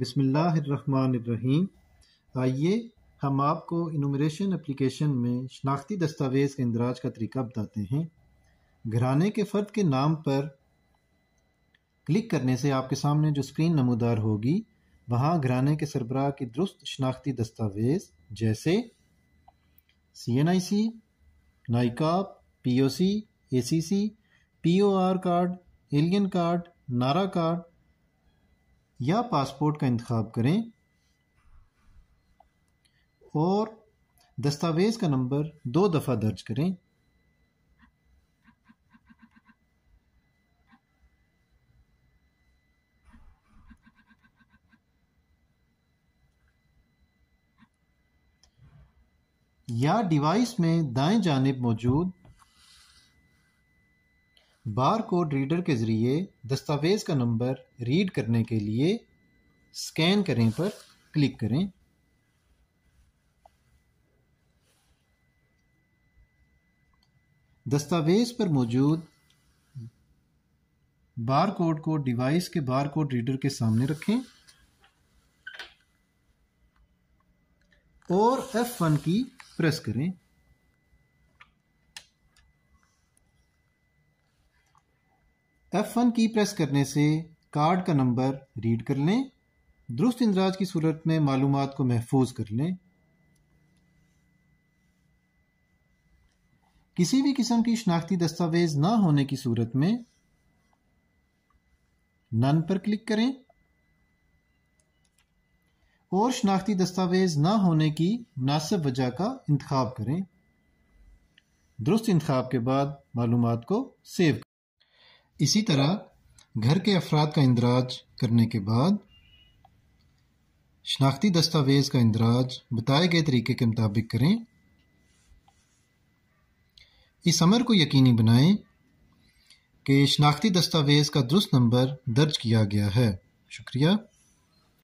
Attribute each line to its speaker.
Speaker 1: बिसमीम आइए हम आपको इनमेशन एप्लीकेशन में शनाख्ती दस्तावेज़ के इंदराज का तरीका बताते हैं घराने के फ़र्द के नाम पर क्लिक करने से आपके सामने जो स्क्रीन नमोदार होगी वहाँ घराने के सरबराह की दुरुस्त शनाख्ती दस्तावेज़ जैसे C N I C NICOP P O C A C C P O R card alien card NARA card या पासपोर्ट का इंतखब करें और दस्तावेज़ का नंबर दो दफ़ा दर्ज करें या डिवाइस में दाएं जानब मौजूद बार कोड रीडर के ज़रिए दस्तावेज़ का नंबर रीड करने के लिए स्कैन करें पर क्लिक करें दस्तावेज़ पर मौजूद बार कोड को डिवाइस के बार कोड रीडर के सामने रखें और F1 की प्रेस करें एफ वन की प्रेस करने से कार्ड का नंबर रीड कर लें दुरुस्त इंदराज की सूरत में मालूम को महफूज कर लें किसी भी किस्म की शनाख्ती दस्तावेज ना होने की सूरत में नन पर क्लिक करें और शनाख्ती दस्तावेज ना होने की मुनासिब वजह का इंतख्या करें दुरुस्त इंतख्या के बाद मालूम को सेव इसी तरह घर के अफराद का इंदराज करने के बाद शनाख्ती दस्तावेज़ का इंदराज बताए गए तरीके के मुताबिक करें इस अमर को यकीनी बनाएं कि शनाख्ती दस्तावेज़ का दुरुस्त नंबर दर्ज किया गया है शुक्रिया